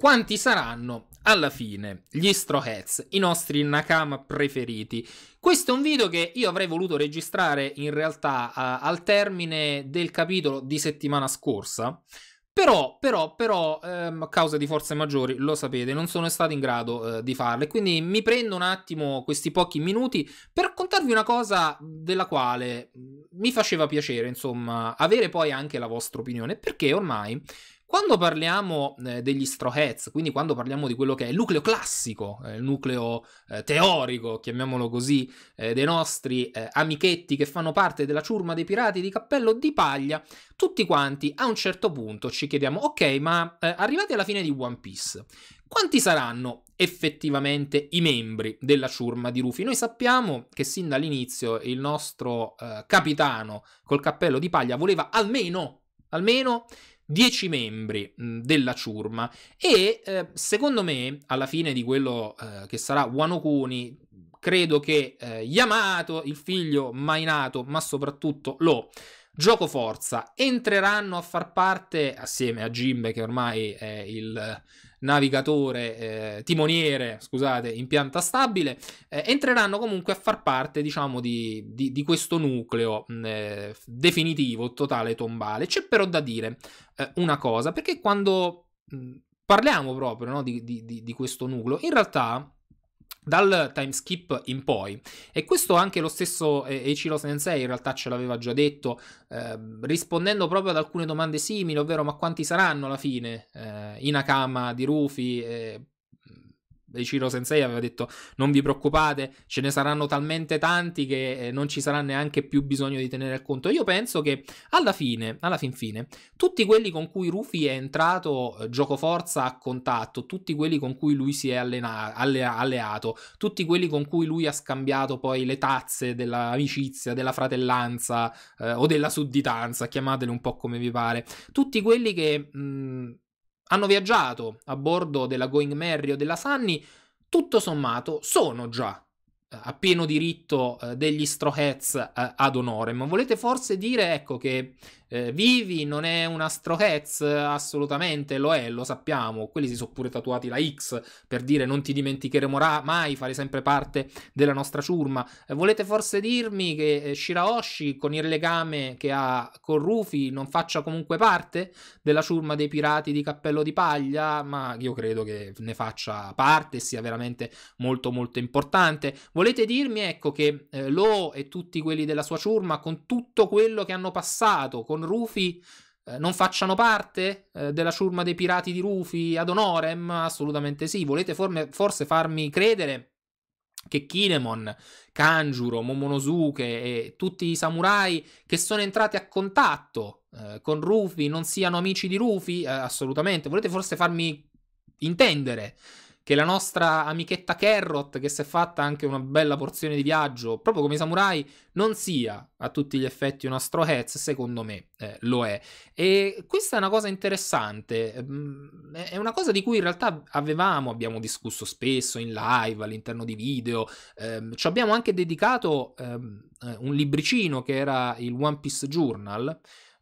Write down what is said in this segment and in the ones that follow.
Quanti saranno? Alla fine, gli Straw Hats, i nostri Nakama preferiti. Questo è un video che io avrei voluto registrare in realtà a, al termine del capitolo di settimana scorsa, però, però, però, ehm, a causa di forze maggiori, lo sapete, non sono stato in grado eh, di farle. Quindi mi prendo un attimo questi pochi minuti per raccontarvi una cosa della quale mm, mi faceva piacere, insomma, avere poi anche la vostra opinione, perché ormai quando parliamo eh, degli stroheads, quindi quando parliamo di quello che è il nucleo classico, eh, il nucleo eh, teorico, chiamiamolo così, eh, dei nostri eh, amichetti che fanno parte della ciurma dei pirati di cappello di paglia, tutti quanti a un certo punto ci chiediamo, ok, ma eh, arrivati alla fine di One Piece, quanti saranno effettivamente i membri della ciurma di Rufy? Noi sappiamo che sin dall'inizio il nostro capitano col cappello di paglia voleva almeno, almeno 10 membri mm, della ciurma e eh, secondo me alla fine di quello eh, che sarà Wano Kuni credo che eh, Yamato, il figlio mai nato, ma soprattutto Lo gioco forza, entreranno a far parte, assieme a Jimbe, che ormai è il navigatore, eh, timoniere, scusate, in pianta stabile, eh, entreranno comunque a far parte, diciamo, di, di, di questo nucleo mm, eh, definitivo, totale, tombale. C'è però da dire eh, una cosa, perché quando mm, parliamo proprio no, di, di questo nucleo, in realtà dal time skip in poi e questo anche lo stesso Eichiro eh, Sensei in realtà ce l'aveva già detto eh, rispondendo proprio ad alcune domande simili ovvero ma quanti saranno alla fine eh, Inakama di Rufy eh, Ciro Sensei aveva detto non vi preoccupate, ce ne saranno talmente tanti che eh, non ci sarà neanche più bisogno di tenere conto. Io penso che alla fine, alla fin fine, tutti quelli con cui Rufy è entrato eh, giocoforza a contatto, tutti quelli con cui lui si è allena- allea- alleato, tutti quelli con cui lui ha scambiato poi le tazze dell'amicizia, della fratellanza eh, o della sudditanza, chiamatele un po' come vi pare, tutti quelli che... Mh, hanno viaggiato a bordo della Going Merry o della Sunny, tutto sommato sono già eh, a pieno diritto eh, degli Strohets eh, ad onore. Ma Volete forse dire, ecco, che eh, vivi, non è una strohez, assolutamente lo è, lo sappiamo. Quelli si sono pure tatuati la X per dire non ti dimenticheremo mai, fare sempre parte della nostra ciurma. Eh, volete forse dirmi che eh, Shiraoshi, con il legame che ha con Rufy, non faccia comunque parte della ciurma dei pirati di Cappello di Paglia? Ma io credo che ne faccia parte, sia veramente molto molto importante. Volete dirmi, ecco, che eh, Lo e tutti quelli della sua ciurma, con tutto quello che hanno passato, con con Rufy eh, non facciano parte eh, della ciurma dei pirati di Rufy ad onorem? Assolutamente sì. Volete forme, forse farmi credere che Kinemon, Kanjuro, Momonosuke e tutti i samurai che sono entrati a contatto eh, con Rufy non siano amici di Rufy? Eh, assolutamente. Volete forse farmi intendere che la nostra amichetta Carrot, che si è fatta anche una bella porzione di viaggio, proprio come i samurai, non sia a tutti gli effetti un Astro Heads, secondo me eh, lo è. E questa è una cosa interessante, mm, è una cosa di cui in realtà avevamo, abbiamo discusso spesso in live, all'interno di video, ehm, ci abbiamo anche dedicato ehm, eh, un libricino che era il One Piece Journal,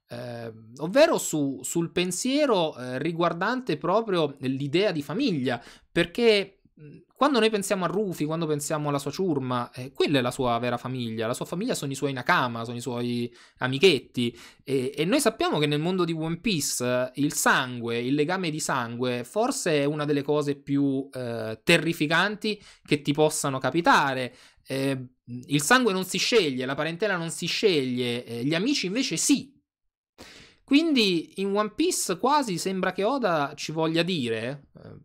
eh, ovvero su, sul pensiero eh, riguardante proprio l'idea di famiglia, perché mhmm, quando noi pensiamo a Rufy, quando pensiamo alla sua ciurma, eh, quella è la sua vera famiglia, la sua famiglia sono i suoi Nakama, sono i suoi amichetti e, e noi sappiamo che nel mondo di One Piece eh, il sangue, il legame di sangue forse è una delle cose più eh, terrificanti che ti possano capitare. Eh, il sangue non si sceglie, la parentela non si sceglie, eh, gli amici invece sì, quindi in One Piece quasi sembra che Oda ci voglia dire, eh,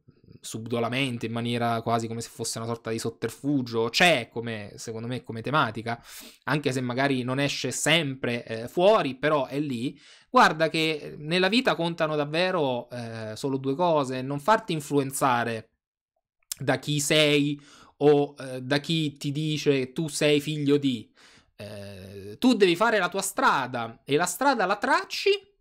subdolamente, in maniera quasi come se fosse una sorta di sotterfugio, c'è come, secondo me, come tematica, anche se magari non esce sempre eh, fuori, però è lì. Guarda che nella vita contano davvero eh, solo due cose, non farti influenzare da chi sei o eh, da chi ti dice tu sei figlio di. Eh, tu devi fare la tua strada e la strada la tracci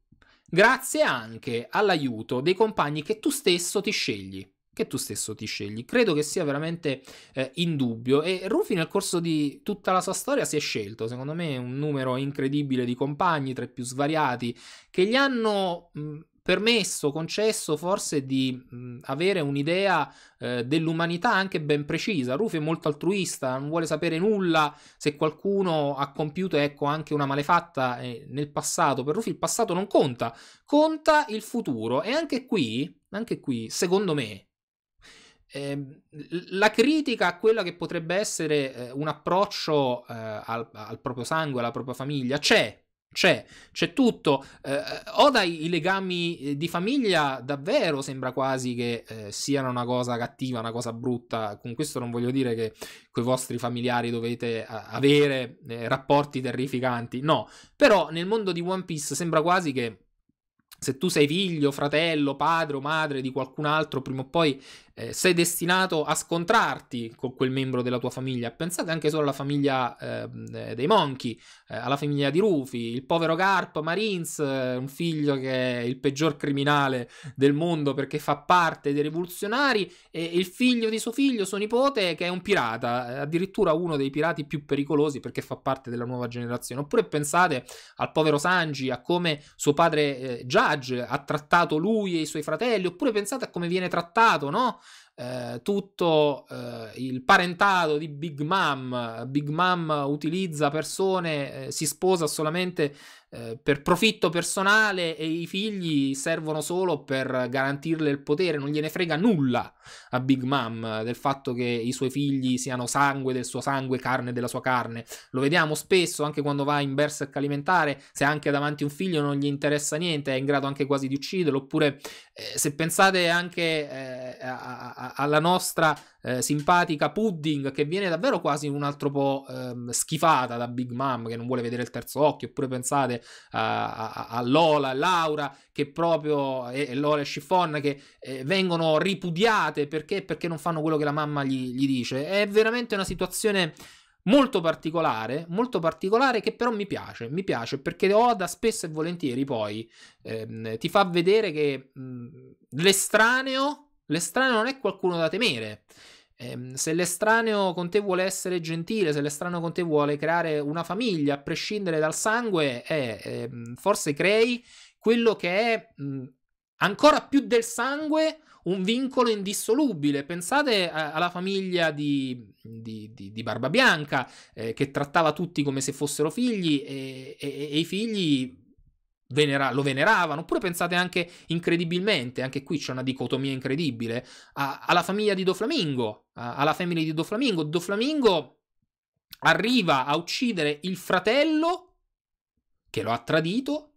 grazie anche all'aiuto dei compagni che tu stesso ti scegli che tu stesso ti scegli. Credo che sia veramente eh, in dubbio e Rufy nel corso di tutta la sua storia si è scelto, secondo me, un numero incredibile di compagni, tra i più svariati, che gli hanno mh, permesso, concesso forse di mh, avere un'idea eh, dell'umanità anche ben precisa. Rufy è molto altruista, non vuole sapere nulla se qualcuno ha compiuto ecco, anche una malefatta eh, nel passato. Per Rufy il passato non conta, conta il futuro. E anche qui, anche qui secondo me, eh, la critica a quello che potrebbe essere eh, un approccio eh, al, al proprio sangue, alla propria famiglia, c'è, c'è, c'è tutto. Eh, eh o dai legami eh, di famiglia, davvero sembra quasi che eh, siano una cosa cattiva, una cosa brutta. Con questo non voglio dire che coi vostri familiari dovete a- avere eh, rapporti terrificanti, no. Però nel mondo di One Piece sembra quasi che se tu sei figlio, fratello, padre o madre di qualcun altro, prima o poi eh, sei destinato a scontrarti con quel membro della tua famiglia. Pensate anche solo alla famiglia ehm, eh, dei Monchi, eh, alla famiglia di Rufi, il povero Garp Marines, eh, un figlio che è il peggior criminale del mondo perché fa parte dei rivoluzionari, e il figlio di suo figlio, suo nipote, che è un pirata, eh, addirittura uno dei pirati più pericolosi perché fa parte della nuova generazione. Oppure pensate al povero Sanji, a come suo padre eh, già Savage ha trattato lui e i suoi fratelli, oppure pensate a come viene trattato, no? Eh, tutto eh, il parentato di Big Mom. Big Mom utilizza persone, eh, si sposa solamente eh, per profitto personale e i figli servono solo per garantirle il potere. Non gliene frega nulla a Big Mom del fatto che i suoi figli siano sangue del suo sangue, carne della sua carne. Lo vediamo spesso anche quando va in berserk alimentare, se anche davanti a un figlio non gli interessa niente, è in grado anche quasi di ucciderlo. Oppure eh, se pensate anche a, a alla nostra eh, simpatica Pudding che viene davvero quasi un altro po' ehm, schifata da Big Mom che non vuole vedere il terzo occhio, oppure pensate eh, a, a, a Lola, e Laura che proprio, e, e Lola e Chiffon che eh, vengono ripudiate perché? perché? non fanno quello che la mamma gli, gli dice. È veramente una situazione molto particolare, molto particolare che però mi piace, mi piace perché Oda spesso e volentieri poi ehm, ti fa vedere che mh, mm, l'estraneo L'estraneo non è qualcuno da temere. Ehm, se l'estraneo con te vuole essere gentile, se l'estraneo con te vuole creare una famiglia, a prescindere dal sangue, eh, eh, forse crei quello che è mh, ancora più del sangue un vincolo indissolubile. Pensate alla famiglia di, di, di, di Barbabianca eh, che trattava tutti come se fossero figli e, e, e i figli venera- lo veneravano, oppure pensate anche incredibilmente, anche qui c'è una dicotomia incredibile, a- alla famiglia di Doflamingo, a- alla famiglia di Doflamingo. Doflamingo arriva a uccidere il fratello che lo ha tradito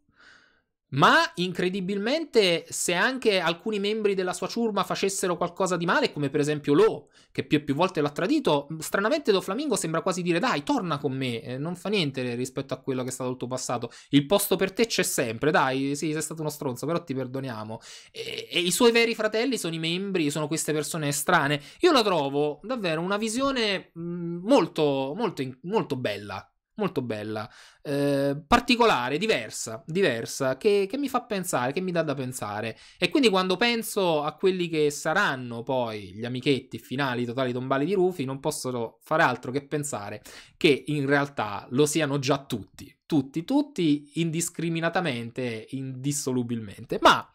ma incredibilmente, se anche alcuni membri della sua ciurma facessero qualcosa di male, come per esempio Lo, che più e più volte l'ha tradito, stranamente Do Flamingo sembra quasi dire: Dai, torna con me, eh, non fa niente rispetto a quello che è stato il tuo passato. Il posto per te c'è sempre, dai, sì, sei stato uno stronzo, però ti perdoniamo. E, e i suoi veri fratelli sono i membri, sono queste persone strane. Io la trovo davvero una visione molto, molto, molto bella molto bella, eh, particolare, diversa, diversa che, che, mi fa pensare, che mi dà da pensare. E quindi quando penso a quelli che saranno poi gli amichetti finali totali tombali di Rufy, non posso fare altro che pensare che in realtà lo siano già tutti, tutti, tutti indiscriminatamente, indissolubilmente. Ma...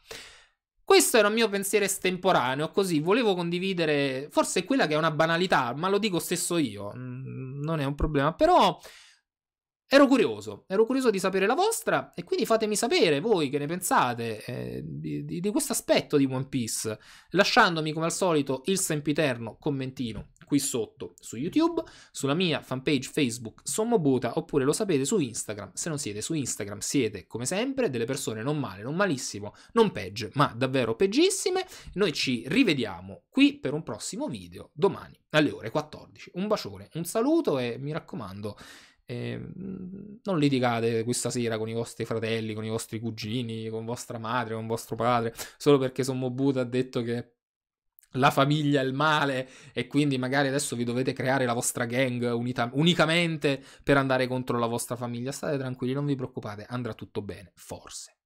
Questo era un mio pensiero estemporaneo, così volevo condividere forse quella che è una banalità, ma lo dico stesso io, mm, non è un problema, però Ero curioso, ero curioso di sapere la vostra e quindi fatemi sapere voi che ne pensate eh, di, di, di questo aspetto di One Piece, lasciandomi come al solito il sempiterno commentino qui sotto su YouTube, sulla mia fanpage Facebook Sommobuta oppure lo sapete su Instagram, se non siete su Instagram siete come sempre delle persone non male, non malissimo, non peggio, ma davvero peggissime. Noi ci rivediamo qui per un prossimo video domani alle ore 14. Un bacione, un saluto e mi raccomando eh, non litigate questa sera con i vostri fratelli, con i vostri cugini, con vostra madre, con vostro padre, solo perché Sommo Buddha ha detto che la famiglia è il male e quindi magari adesso vi dovete creare la vostra gang unita- unicamente per andare contro la vostra famiglia. State tranquilli, non vi preoccupate, andrà tutto bene, forse.